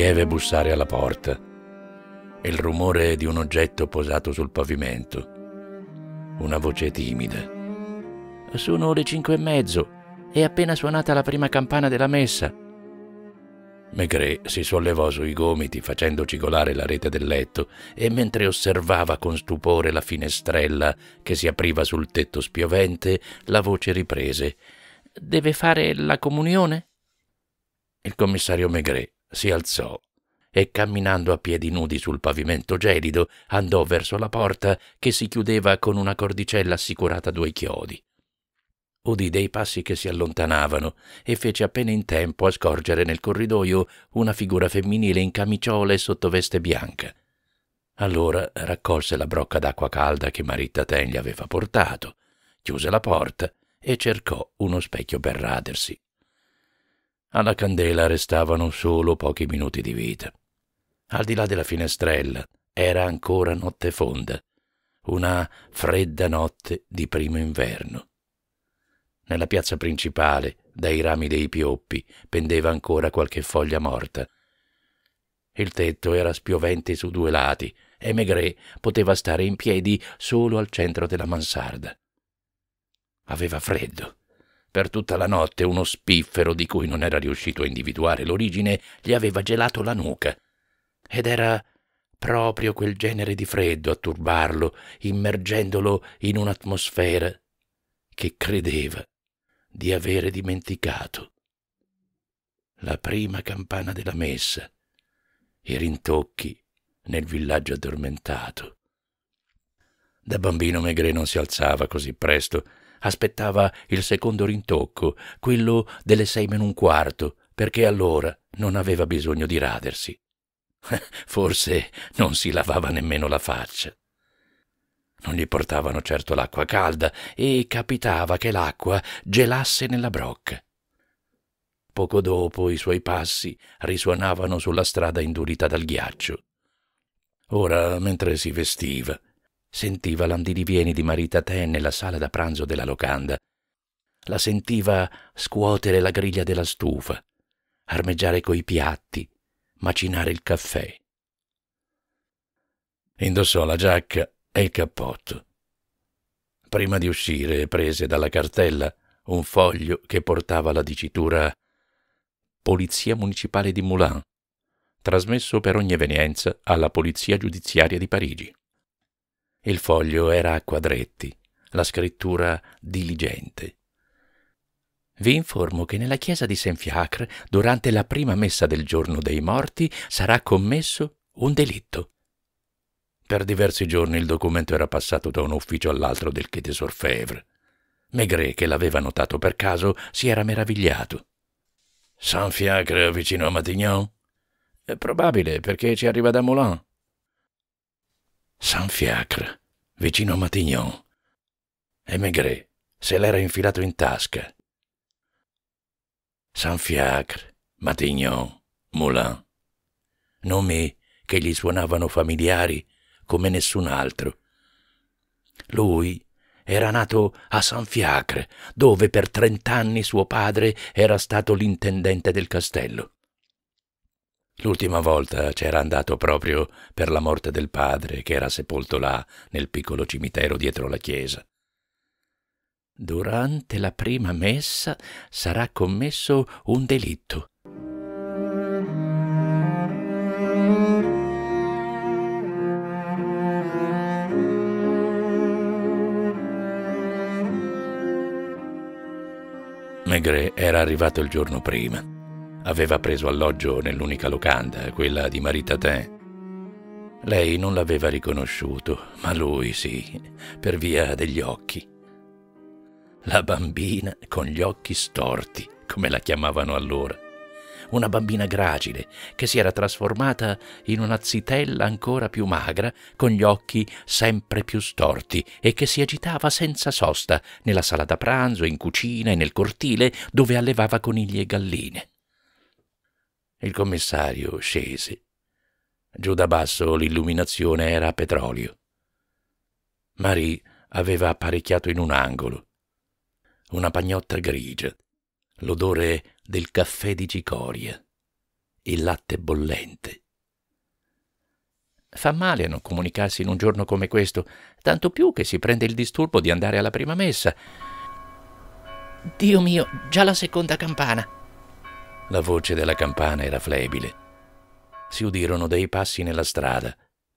lieve bussare alla porta e il rumore di un oggetto posato sul pavimento. Una voce timida. Sono le cinque e mezzo, è appena suonata la prima campana della messa. Maigret si sollevò sui gomiti facendo cigolare la rete del letto e mentre osservava con stupore la finestrella che si apriva sul tetto spiovente, la voce riprese Deve fare la comunione? Il commissario Maigret si alzò e camminando a piedi nudi sul pavimento gelido andò verso la porta che si chiudeva con una cordicella assicurata a due chiodi. Udì dei passi che si allontanavano e fece appena in tempo a scorgere nel corridoio una figura femminile in camiciola e sotto veste bianca. Allora raccolse la brocca d'acqua calda che Maritta Ten gli aveva portato, chiuse la porta e cercò uno specchio per radersi. Alla candela restavano solo pochi minuti di vita. Al di là della finestrella era ancora notte fonda, una fredda notte di primo inverno. Nella piazza principale, dai rami dei pioppi, pendeva ancora qualche foglia morta. Il tetto era spiovente su due lati e Maigret poteva stare in piedi solo al centro della mansarda. Aveva freddo per tutta la notte uno spiffero di cui non era riuscito a individuare l'origine gli aveva gelato la nuca. Ed era proprio quel genere di freddo a turbarlo, immergendolo in un'atmosfera che credeva di avere dimenticato. La prima campana della messa, i rintocchi nel villaggio addormentato. Da bambino Maigret non si alzava così presto aspettava il secondo rintocco, quello delle sei meno un quarto, perché allora non aveva bisogno di radersi. Forse non si lavava nemmeno la faccia. Non gli portavano certo l'acqua calda e capitava che l'acqua gelasse nella brocca. Poco dopo i suoi passi risuonavano sulla strada indurita dal ghiaccio. Ora, mentre si vestiva, Sentiva l'andirivieni di Marita Tè nella sala da pranzo della locanda. La sentiva scuotere la griglia della stufa, armeggiare coi piatti, macinare il caffè. Indossò la giacca e il cappotto. Prima di uscire prese dalla cartella un foglio che portava la dicitura Polizia Municipale di Moulin, trasmesso per ogni evenienza alla Polizia Giudiziaria di Parigi. Il foglio era a quadretti, la scrittura diligente. Vi informo che nella chiesa di Saint-Fiacre, durante la prima messa del giorno dei morti, sarà commesso un delitto. Per diversi giorni il documento era passato da un ufficio all'altro del Quai des Orfèvres. Maigret, che l'aveva notato per caso, si era meravigliato. Saint-Fiacre vicino a Matignon? È probabile, perché ci arriva da Moulin. Fiacre, vicino a Matignon. E Maigret se l'era infilato in tasca. Fiacre, Matignon, Moulin. Nomi che gli suonavano familiari come nessun altro. Lui era nato a Fiacre, dove per trent'anni suo padre era stato l'intendente del castello. L'ultima volta c'era andato proprio per la morte del padre, che era sepolto là, nel piccolo cimitero dietro la chiesa. Durante la prima messa sarà commesso un delitto. Maigret era arrivato il giorno prima. Aveva preso alloggio nell'unica locanda, quella di Maritatin. Lei non l'aveva riconosciuto, ma lui sì, per via degli occhi. La bambina con gli occhi storti, come la chiamavano allora. Una bambina gracile che si era trasformata in una zitella ancora più magra, con gli occhi sempre più storti e che si agitava senza sosta nella sala da pranzo, in cucina e nel cortile dove allevava conigli e galline. Il commissario scese. Giù da basso l'illuminazione era a petrolio. Marie aveva apparecchiato in un angolo. Una pagnotta grigia, l'odore del caffè di cicoria, il latte bollente. Fa male a non comunicarsi in un giorno come questo, tanto più che si prende il disturbo di andare alla prima messa. Dio mio, già la seconda campana. La voce della campana era flebile. Si udirono dei passi nella strada.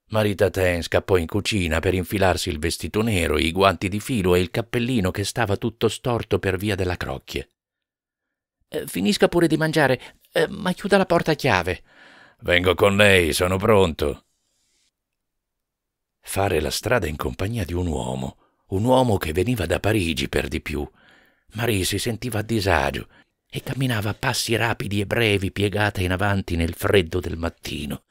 Marita Ten scappò in cucina per infilarsi il vestito nero, i guanti di filo e il cappellino che stava tutto storto per via della crocchia. Eh, finisca pure di mangiare, eh, ma chiuda la porta a chiave. Vengo con lei, sono pronto. Fare la strada in compagnia di un uomo, un uomo che veniva da Parigi per di più. Marie si sentiva a disagio e camminava a passi rapidi e brevi piegata in avanti nel freddo del mattino.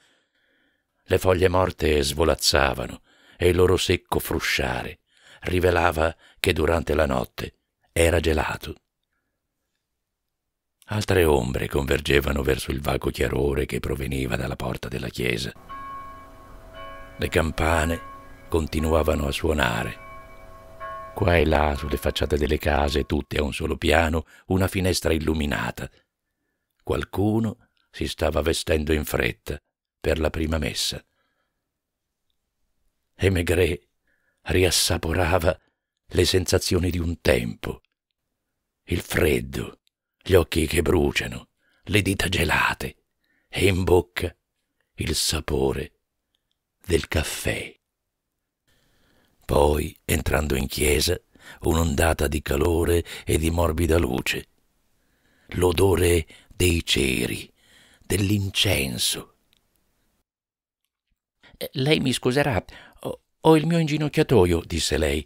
Le foglie morte svolazzavano e il loro secco frusciare rivelava che durante la notte era gelato. Altre ombre convergevano verso il vago chiarore che proveniva dalla porta della chiesa. Le campane continuavano a suonare Qua e là, sulle facciate delle case, tutte a un solo piano, una finestra illuminata. Qualcuno si stava vestendo in fretta per la prima messa. E Maigret riassaporava le sensazioni di un tempo. Il freddo, gli occhi che bruciano, le dita gelate e in bocca il sapore del caffè. Poi, entrando in chiesa, un'ondata di calore e di morbida luce. L'odore dei ceri, dell'incenso. Eh, lei mi scuserà, ho il mio inginocchiatoio, disse lei.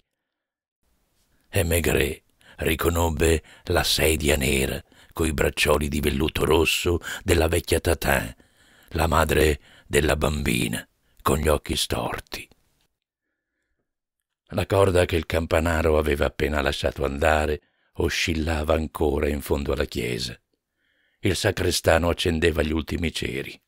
E Maigret riconobbe la sedia nera coi braccioli di velluto rosso della vecchia Tatin, la madre della bambina, con gli occhi storti. La corda che il campanaro aveva appena lasciato andare oscillava ancora in fondo alla chiesa. Il sacrestano accendeva gli ultimi ceri.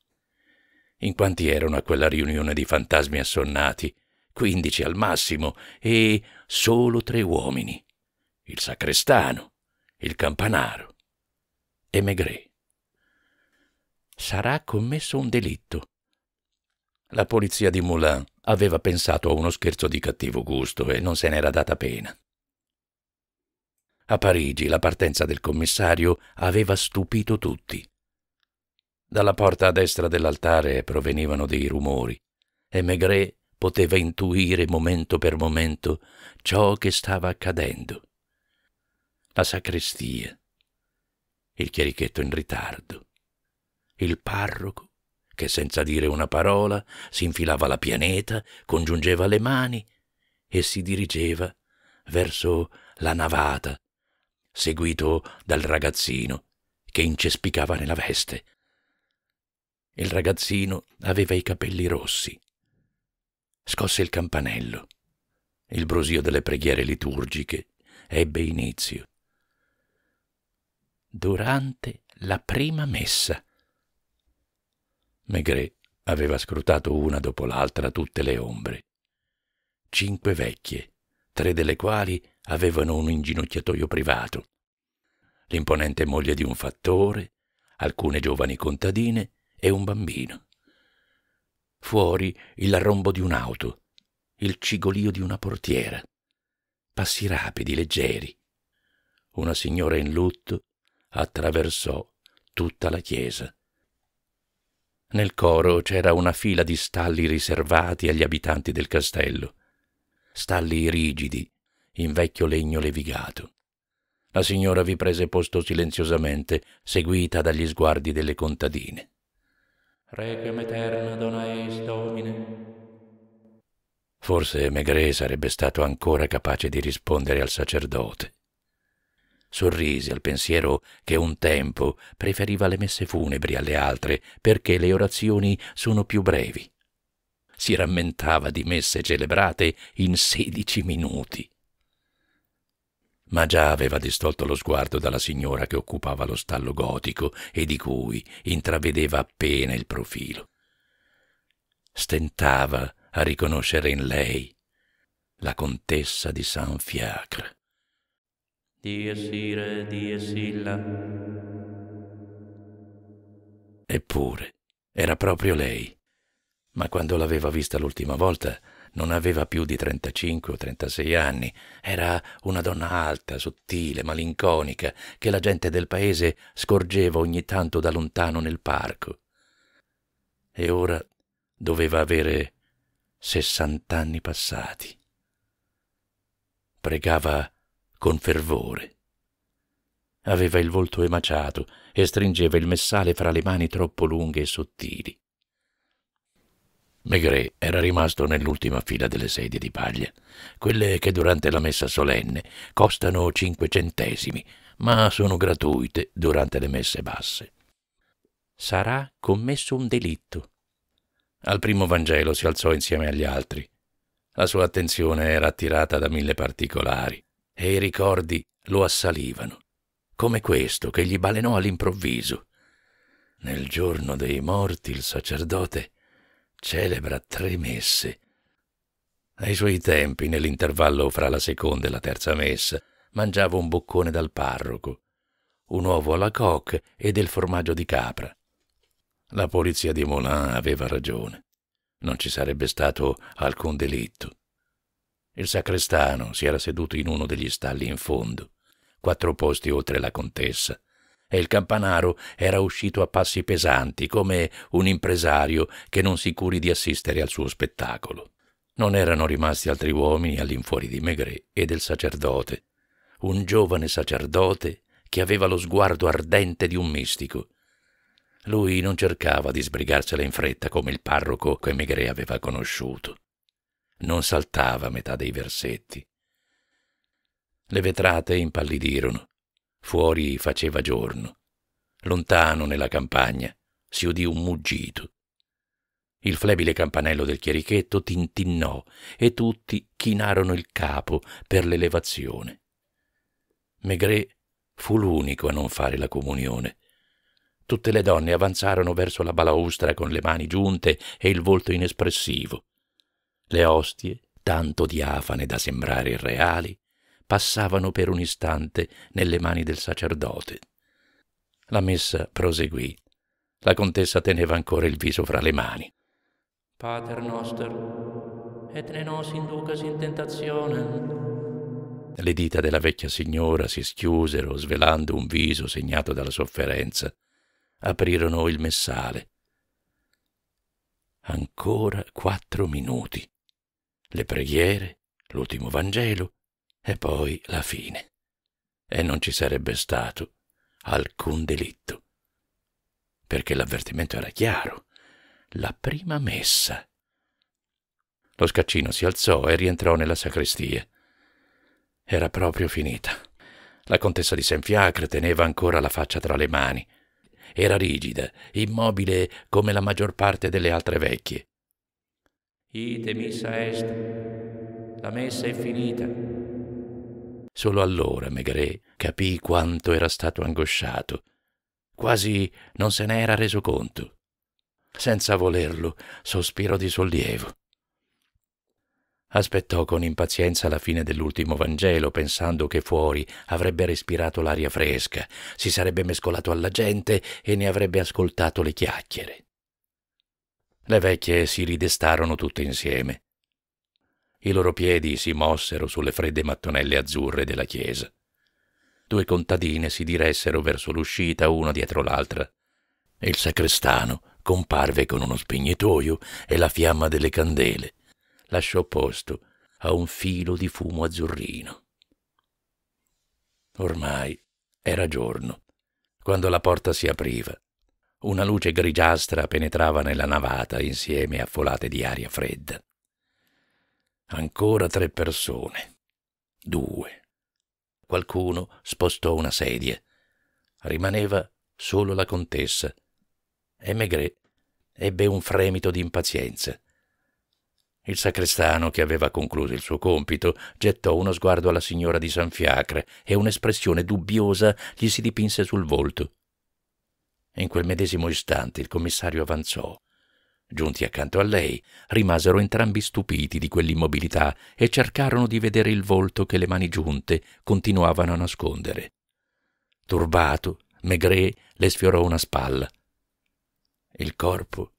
In quanti erano a quella riunione di fantasmi assonnati? Quindici al massimo e solo tre uomini. Il sacrestano, il campanaro e Maigret. Sarà commesso un delitto. La polizia di Moulin aveva pensato a uno scherzo di cattivo gusto e non se n'era data pena. A Parigi la partenza del commissario aveva stupito tutti. Dalla porta a destra dell'altare provenivano dei rumori e Maigret poteva intuire momento per momento ciò che stava accadendo. La sacrestia, il chierichetto in ritardo, il parroco che senza dire una parola si infilava la pianeta, congiungeva le mani e si dirigeva verso la navata, seguito dal ragazzino che incespicava nella veste. Il ragazzino aveva i capelli rossi. Scosse il campanello. Il brusio delle preghiere liturgiche ebbe inizio. Durante la prima messa, Maigret aveva scrutato una dopo l'altra tutte le ombre. Cinque vecchie, tre delle quali avevano un inginocchiatoio privato. L'imponente moglie di un fattore, alcune giovani contadine e un bambino. Fuori il rombo di un'auto, il cigolio di una portiera. Passi rapidi, leggeri. Una signora in lutto attraversò tutta la chiesa. Nel coro c'era una fila di stalli riservati agli abitanti del castello. Stalli rigidi, in vecchio legno levigato. La signora vi prese posto silenziosamente, seguita dagli sguardi delle contadine. Requiem eterna dona eis domine. Forse Maigret sarebbe stato ancora capace di rispondere al sacerdote. Sorrise al pensiero che un tempo preferiva le messe funebri alle altre perché le orazioni sono più brevi. Si rammentava di messe celebrate in sedici minuti. Ma già aveva distolto lo sguardo dalla signora che occupava lo stallo gotico e di cui intravedeva appena il profilo. Stentava a riconoscere in lei la contessa di Saint-Fiacre. Diesi re diesilla. Eppure era proprio lei. Ma quando l'aveva vista l'ultima volta non aveva più di 35 o 36 anni, era una donna alta, sottile, malinconica, che la gente del paese scorgeva ogni tanto da lontano nel parco. E ora doveva avere sessant'anni passati. Pregava con fervore. Aveva il volto emaciato e stringeva il messale fra le mani troppo lunghe e sottili. Maigret era rimasto nell'ultima fila delle sedie di paglia, quelle che durante la messa solenne costano cinque centesimi, ma sono gratuite durante le messe basse. Sarà commesso un delitto. Al primo Vangelo si alzò insieme agli altri. La sua attenzione era attirata da mille particolari e i ricordi lo assalivano, come questo che gli balenò all'improvviso. Nel giorno dei morti il sacerdote celebra tre messe. Ai suoi tempi, nell'intervallo fra la seconda e la terza messa, mangiava un boccone dal parroco, un uovo alla coque e del formaggio di capra. La polizia di Moulin aveva ragione. Non ci sarebbe stato alcun delitto. Il sacrestano si era seduto in uno degli stalli in fondo, quattro posti oltre la contessa, e il campanaro era uscito a passi pesanti, come un impresario che non si curi di assistere al suo spettacolo. Non erano rimasti altri uomini all'infuori di Maigret e del sacerdote, un giovane sacerdote che aveva lo sguardo ardente di un mistico. Lui non cercava di sbrigarsela in fretta come il parroco che Maigret aveva conosciuto non saltava metà dei versetti. Le vetrate impallidirono. Fuori faceva giorno. Lontano nella campagna si udì un muggito. Il flebile campanello del chierichetto tintinnò e tutti chinarono il capo per l'elevazione. Maigret fu l'unico a non fare la comunione. Tutte le donne avanzarono verso la balaustra con le mani giunte e il volto inespressivo. Le ostie, tanto diafane da sembrare irreali, passavano per un istante nelle mani del sacerdote. La messa proseguì. La contessa teneva ancora il viso fra le mani. Pater noster, et ne nos inducas in tentazione. Le dita della vecchia signora si schiusero, svelando un viso segnato dalla sofferenza. Aprirono il messale. Ancora quattro minuti le preghiere, l'ultimo Vangelo e poi la fine. E non ci sarebbe stato alcun delitto. Perché l'avvertimento era chiaro. La prima messa. Lo scaccino si alzò e rientrò nella sacrestia. Era proprio finita. La contessa di Senfiacre teneva ancora la faccia tra le mani. Era rigida, immobile come la maggior parte delle altre vecchie. Ite missa est, la messa è finita. Solo allora Megre capì quanto era stato angosciato. Quasi non se ne era reso conto. Senza volerlo, sospirò di sollievo. Aspettò con impazienza la fine dell'ultimo Vangelo, pensando che fuori avrebbe respirato l'aria fresca, si sarebbe mescolato alla gente e ne avrebbe ascoltato le chiacchiere. Le vecchie si ridestarono tutte insieme. I loro piedi si mossero sulle fredde mattonelle azzurre della chiesa. Due contadine si diressero verso l'uscita una dietro l'altra. Il sacrestano comparve con uno spegnitoio e la fiamma delle candele lasciò posto a un filo di fumo azzurrino. Ormai era giorno, quando la porta si apriva una luce grigiastra penetrava nella navata insieme a folate di aria fredda. Ancora tre persone. Due. Qualcuno spostò una sedia. Rimaneva solo la contessa. E Maigret ebbe un fremito di impazienza. Il sacrestano, che aveva concluso il suo compito, gettò uno sguardo alla signora di San Fiacre e un'espressione dubbiosa gli si dipinse sul volto. In quel medesimo istante il commissario avanzò. Giunti accanto a lei, rimasero entrambi stupiti di quell'immobilità e cercarono di vedere il volto che le mani giunte continuavano a nascondere. Turbato, Maigret le sfiorò una spalla. Il corpo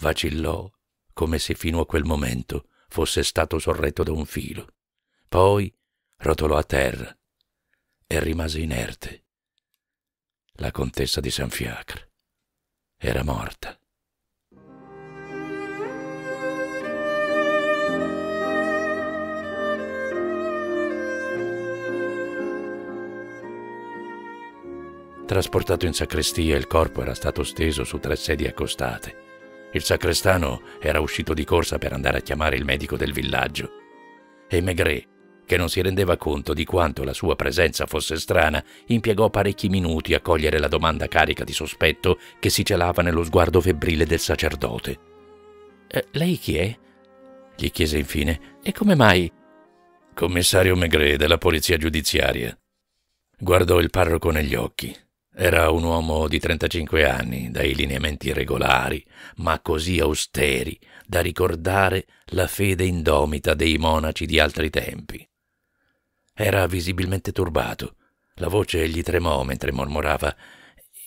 vacillò come se fino a quel momento fosse stato sorretto da un filo. Poi rotolò a terra e rimase inerte la contessa di San Fiacre. Era morta. Trasportato in sacrestia, il corpo era stato steso su tre sedie accostate. Il sacrestano era uscito di corsa per andare a chiamare il medico del villaggio e Maigret che non si rendeva conto di quanto la sua presenza fosse strana, impiegò parecchi minuti a cogliere la domanda carica di sospetto che si celava nello sguardo febbrile del sacerdote. Eh, lei chi è? gli chiese infine. E come mai? Commissario Megre della Polizia Giudiziaria. Guardò il parroco negli occhi. Era un uomo di 35 anni, dai lineamenti regolari, ma così austeri da ricordare la fede indomita dei monaci di altri tempi. Era visibilmente turbato. La voce gli tremò mentre mormorava.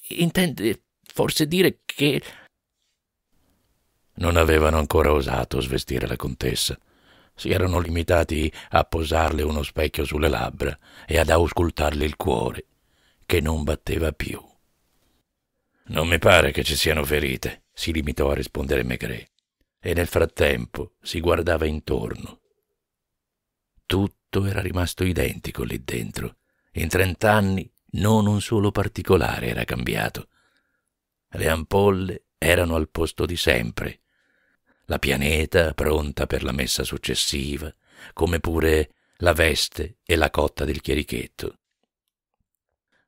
Intende forse dire che... Non avevano ancora osato svestire la contessa. Si erano limitati a posarle uno specchio sulle labbra e ad auscultarle il cuore, che non batteva più. Non mi pare che ci siano ferite, si limitò a rispondere Maigret, e nel frattempo si guardava intorno. Tutto tutto era rimasto identico lì dentro. In trent'anni non un solo particolare era cambiato. Le ampolle erano al posto di sempre. La pianeta pronta per la messa successiva, come pure la veste e la cotta del chierichetto.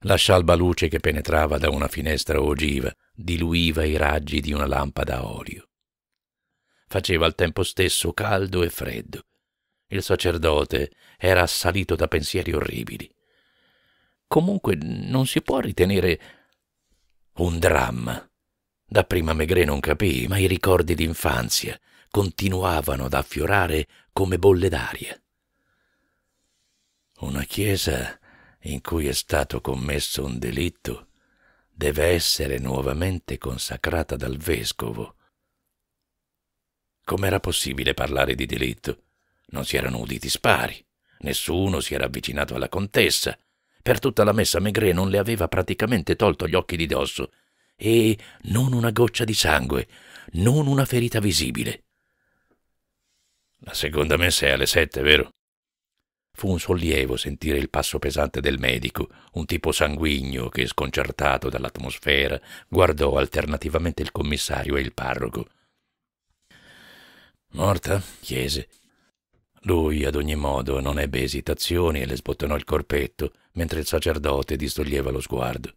La scialba luce che penetrava da una finestra ogiva diluiva i raggi di una lampada a olio. Faceva al tempo stesso caldo e freddo, il sacerdote era assalito da pensieri orribili. Comunque non si può ritenere un dramma. Da prima Maigret non capì, ma i ricordi d'infanzia continuavano ad affiorare come bolle d'aria. Una chiesa in cui è stato commesso un delitto deve essere nuovamente consacrata dal vescovo. Com'era possibile parlare di delitto? Non si erano uditi spari, nessuno si era avvicinato alla contessa. Per tutta la messa Maigret non le aveva praticamente tolto gli occhi di dosso e non una goccia di sangue, non una ferita visibile. La seconda messa è alle sette, vero? Fu un sollievo sentire il passo pesante del medico, un tipo sanguigno che, sconcertato dall'atmosfera, guardò alternativamente il commissario e il parroco. Morta? chiese. Lui, ad ogni modo, non ebbe esitazioni e le sbottonò il corpetto, mentre il sacerdote distoglieva lo sguardo.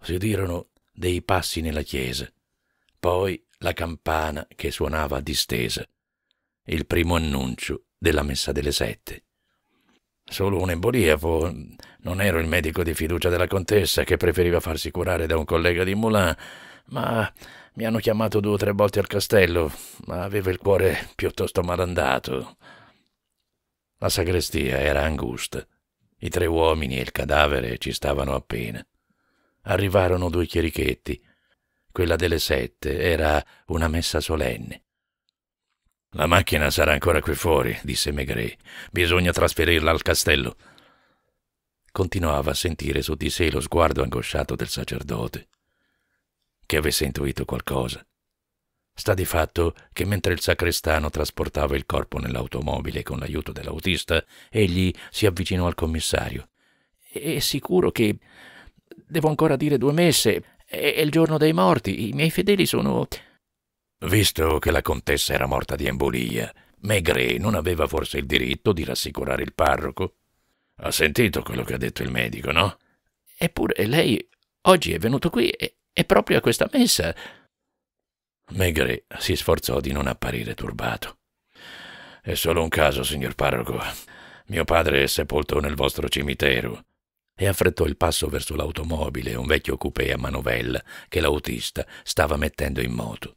Si udirono dei passi nella chiesa, poi la campana che suonava a distesa, il primo annuncio della messa delle sette. Solo un'embolia fu. Non ero il medico di fiducia della contessa che preferiva farsi curare da un collega di Moulin, ma mi hanno chiamato due o tre volte al castello, ma avevo il cuore piuttosto malandato. La sagrestia era angusta. I tre uomini e il cadavere ci stavano appena. Arrivarono due chierichetti. Quella delle sette era una messa solenne. La macchina sarà ancora qui fuori, disse Maigret. Bisogna trasferirla al castello. Continuava a sentire su di sé lo sguardo angosciato del sacerdote che avesse intuito qualcosa. Sta di fatto che mentre il sacrestano trasportava il corpo nell'automobile con l'aiuto dell'autista, egli si avvicinò al commissario. È sicuro che devo ancora dire due messe. È il giorno dei morti. I miei fedeli sono. Visto che la contessa era morta di embolia, Maigret non aveva forse il diritto di rassicurare il parroco? Ha sentito quello che ha detto il medico, no? Eppure lei oggi è venuto qui e, è proprio a questa messa. Maigret si sforzò di non apparire turbato. È solo un caso, signor parroco. Mio padre è sepolto nel vostro cimitero. E affrettò il passo verso l'automobile, un vecchio coupé a manovella che l'autista stava mettendo in moto.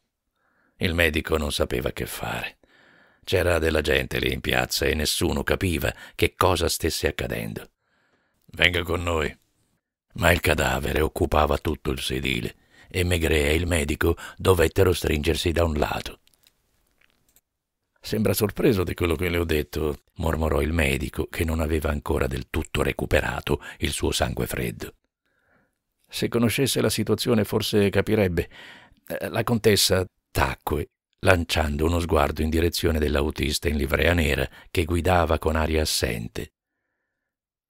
Il medico non sapeva che fare. C'era della gente lì in piazza e nessuno capiva che cosa stesse accadendo. Venga con noi, ma il cadavere occupava tutto il sedile e Megre e il medico dovettero stringersi da un lato. Sembra sorpreso di quello che le ho detto, mormorò il medico, che non aveva ancora del tutto recuperato il suo sangue freddo. Se conoscesse la situazione forse capirebbe. Eh, la contessa tacque, lanciando uno sguardo in direzione dell'autista in livrea nera che guidava con aria assente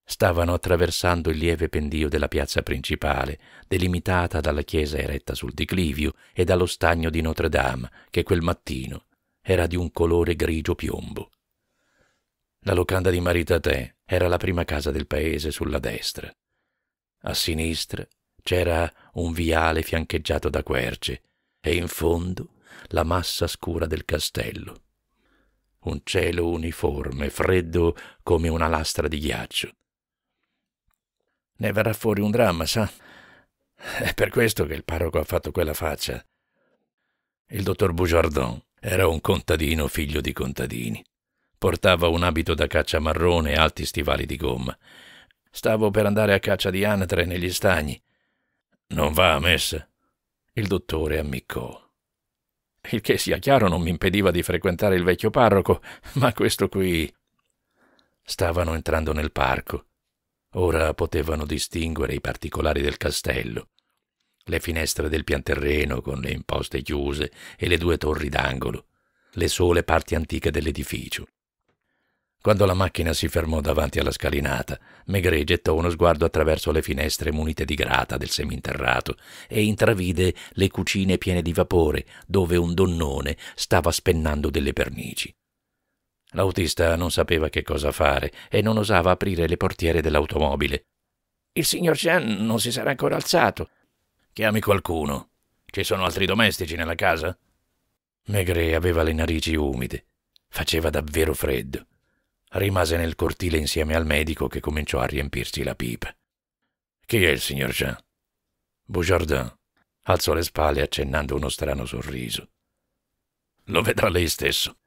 stavano attraversando il lieve pendio della piazza principale, delimitata dalla chiesa eretta sul declivio e dallo stagno di Notre Dame, che quel mattino era di un colore grigio piombo. La locanda di Maritatè era la prima casa del paese sulla destra. A sinistra c'era un viale fiancheggiato da querce e in fondo la massa scura del castello. Un cielo uniforme, freddo come una lastra di ghiaccio ne verrà fuori un dramma, sa? È per questo che il parroco ha fatto quella faccia. Il dottor Bouchardon era un contadino figlio di contadini. Portava un abito da caccia marrone e alti stivali di gomma. Stavo per andare a caccia di anatre negli stagni. Non va a messa? Il dottore ammiccò. Il che sia chiaro non mi impediva di frequentare il vecchio parroco, ma questo qui. Stavano entrando nel parco Ora potevano distinguere i particolari del castello. Le finestre del pianterreno con le imposte chiuse e le due torri d'angolo, le sole parti antiche dell'edificio. Quando la macchina si fermò davanti alla scalinata, Maigret gettò uno sguardo attraverso le finestre munite di grata del seminterrato e intravide le cucine piene di vapore, dove un donnone stava spennando delle pernici. L'autista non sapeva che cosa fare e non osava aprire le portiere dell'automobile. Il signor Chan non si sarà ancora alzato. Chiami qualcuno. Ci sono altri domestici nella casa? Maigret aveva le narici umide. Faceva davvero freddo. Rimase nel cortile insieme al medico che cominciò a riempirsi la pipa. Chi è il signor Jean? Boujardin. alzò le spalle accennando uno strano sorriso. Lo vedrà lei stesso.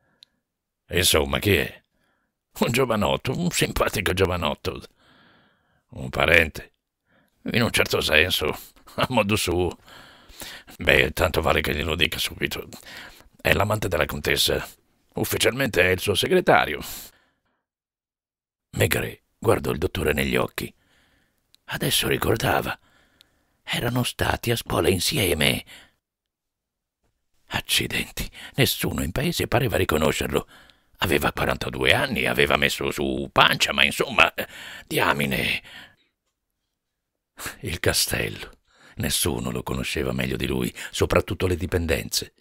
Insomma, chi è? Un giovanotto, un simpatico giovanotto. Un parente. In un certo senso, a modo suo. Beh, tanto vale che glielo dica subito. È l'amante della contessa. Ufficialmente è il suo segretario. Maigret guardò il dottore negli occhi. Adesso ricordava. Erano stati a scuola insieme. Accidenti, nessuno in paese pareva riconoscerlo. Aveva 42 anni, aveva messo su pancia, ma insomma, eh, diamine. Il castello. Nessuno lo conosceva meglio di lui, soprattutto le dipendenze.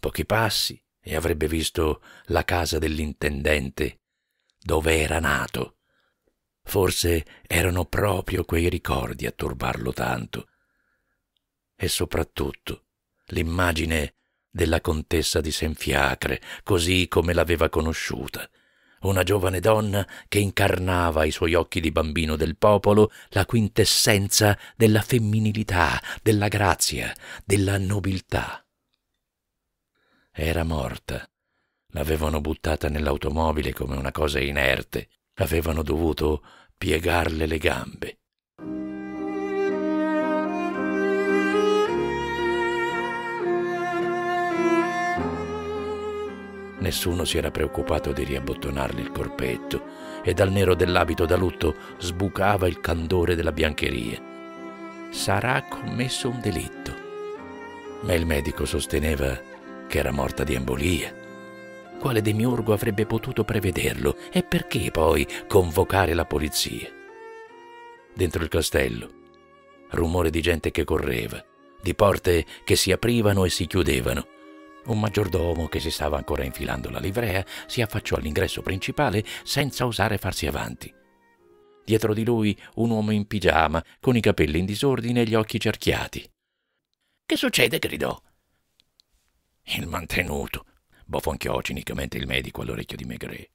Pochi passi e avrebbe visto la casa dell'intendente, dove era nato. Forse erano proprio quei ricordi a turbarlo tanto. E soprattutto l'immagine della contessa di Senfiacre, così come l'aveva conosciuta. Una giovane donna che incarnava ai suoi occhi di bambino del popolo la quintessenza della femminilità, della grazia, della nobiltà. Era morta. L'avevano buttata nell'automobile come una cosa inerte. Avevano dovuto piegarle le gambe. Nessuno si era preoccupato di riabbottonargli il corpetto e dal nero dell'abito da lutto sbucava il candore della biancheria. Sarà commesso un delitto. Ma il medico sosteneva che era morta di embolia. Quale demiurgo avrebbe potuto prevederlo e perché poi convocare la polizia? Dentro il castello, rumore di gente che correva, di porte che si aprivano e si chiudevano un maggiordomo che si stava ancora infilando la livrea si affacciò all'ingresso principale senza osare farsi avanti. Dietro di lui un uomo in pigiama, con i capelli in disordine e gli occhi cerchiati. Che succede? gridò. Il mantenuto, bofonchiò cinicamente il medico all'orecchio di Maigret.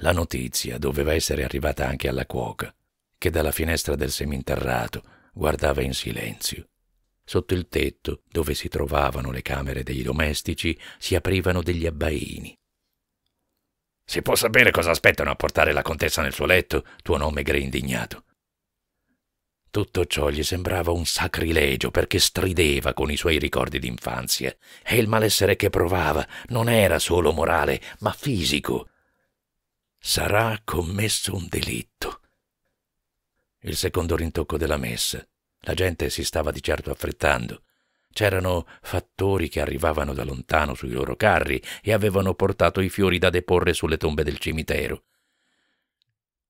La notizia doveva essere arrivata anche alla cuoca, che dalla finestra del seminterrato guardava in silenzio. Sotto il tetto, dove si trovavano le camere dei domestici, si aprivano degli abbaini. Si può sapere cosa aspettano a portare la contessa nel suo letto, tuo nome gre indignato. Tutto ciò gli sembrava un sacrilegio perché strideva con i suoi ricordi d'infanzia e il malessere che provava non era solo morale, ma fisico. Sarà commesso un delitto. Il secondo rintocco della messa la gente si stava di certo affrettando. C'erano fattori che arrivavano da lontano sui loro carri e avevano portato i fiori da deporre sulle tombe del cimitero.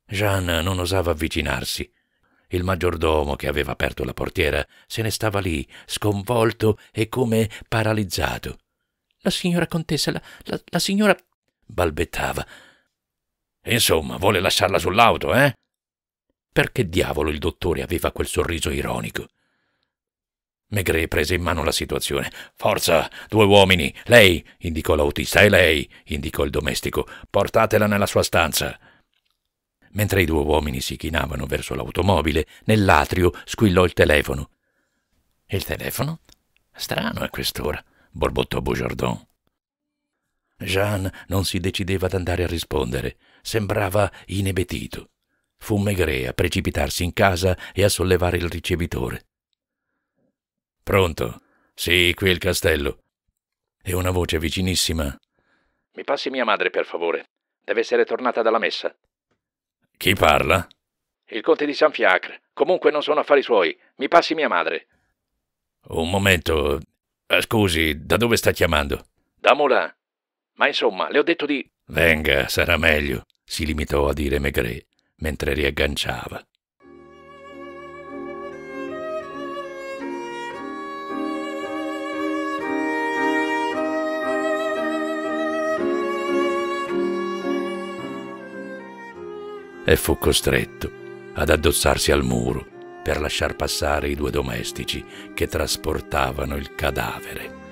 Jean non osava avvicinarsi. Il maggiordomo che aveva aperto la portiera se ne stava lì, sconvolto e come paralizzato. La signora contessa, la, la, la signora balbettava. Insomma, vuole lasciarla sull'auto, eh? Perché diavolo il dottore aveva quel sorriso ironico? Maigret prese in mano la situazione. Forza, due uomini, lei, indicò l'autista, e lei, indicò il domestico, portatela nella sua stanza. Mentre i due uomini si chinavano verso l'automobile, nell'atrio squillò il telefono. Il telefono? Strano a quest'ora, borbottò Bouchardon. Jean non si decideva ad andare a rispondere, sembrava inebetito. Fu Megre a precipitarsi in casa e a sollevare il ricevitore. Pronto? Sì, qui è il castello. E una voce vicinissima. Mi passi mia madre, per favore. Deve essere tornata dalla messa. Chi parla? Il conte di San Fiacre. Comunque non sono affari suoi. Mi passi mia madre. Un momento. Eh, scusi, da dove sta chiamando? Da Moulin. Ma insomma, le ho detto di... Venga, sarà meglio, si limitò a dire Maigret mentre riagganciava. E fu costretto ad addossarsi al muro per lasciar passare i due domestici che trasportavano il cadavere.